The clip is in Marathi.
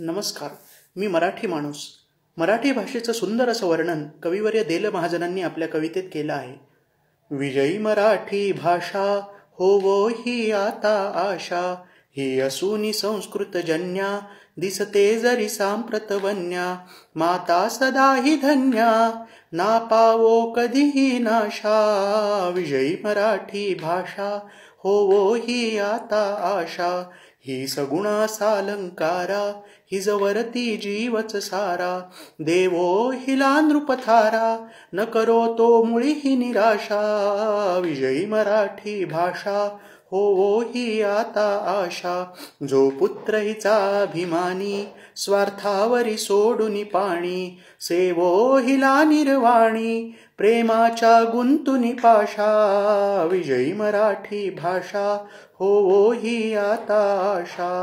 नमस्कार मी मराठी माणूस मराठी भाषेचं सुंदर असं वर्णन कविवर्य देल महाजनांनी आपल्या कवितेत केलं आहे विजयी मराठी भाषा होवो ही आता आशा ही असूनी जन्या दिसते जरी सांप्रतवन्या माता सदा धन्या ना पावो कधीही नाशा विजयी मराठी भाषा होवो ही आता आशा ही सगुणा सालंकारा जवरती जीवच सारा देवो हिला नृपथारा न करो तो मुळी ही निराशा विजयी मराठी भाषा होवो ही आता आशा जो पुत्र हिचा अभिमान आणि स्वार्थावरी सोडुनी पाणी सेवो हिला निर्वाणी प्रेमाच्या गुंतुनी पाशा विजयी मराठी भाषा हो ही आता